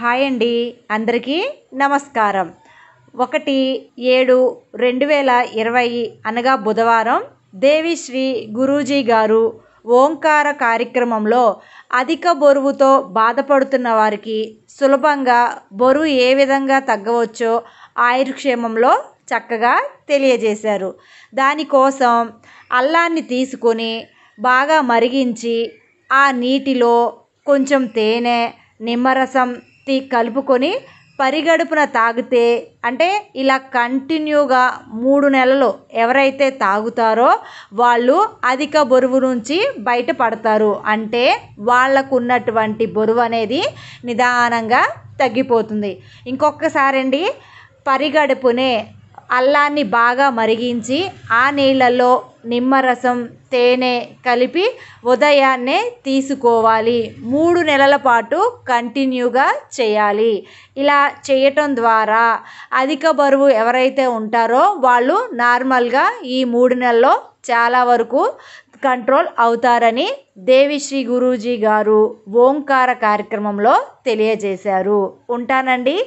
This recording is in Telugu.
హాయ్ అండి అందరికీ నమస్కారం ఒకటి ఏడు రెండు వేల ఇరవై అనగా బుధవారం దేవిశ్రీ గురూజీ గారు ఓంకార కార్యక్రమంలో అధిక బరువుతో బాధపడుతున్న వారికి సులభంగా బరువు ఏ విధంగా తగ్గవచ్చో ఆయుర్క్షేమంలో చక్కగా తెలియజేశారు దానికోసం అల్లాన్ని తీసుకొని బాగా మరిగించి ఆ నీటిలో కొంచెం తేనె నిమ్మరసం తీ కలుపుకొని పరిగడుపున తాగితే అంటే ఇలా కంటిన్యూగా మూడు నెలలు ఎవరైతే తాగుతారో వాళ్ళు అధిక బరువు నుంచి బయటపడతారు అంటే వాళ్ళకు ఉన్నటువంటి బరువు అనేది నిదానంగా తగ్గిపోతుంది ఇంకొకసారండి పరిగడుపునే అల్లాన్ని బాగా మరిగించి ఆ నీళ్ళల్లో నిమ్మరసం తేనె కలిపి ఉదయాన్నే తీసుకోవాలి మూడు నెలల పాటు కంటిన్యూగా చేయాలి ఇలా చేయటం ద్వారా అధిక బరువు ఎవరైతే ఉంటారో వాళ్ళు నార్మల్గా ఈ మూడు నెలల్లో చాలా వరకు కంట్రోల్ అవుతారని దేవిశ్రీ గురూజీ గారు ఓంకార కార్యక్రమంలో తెలియజేశారు ఉంటానండి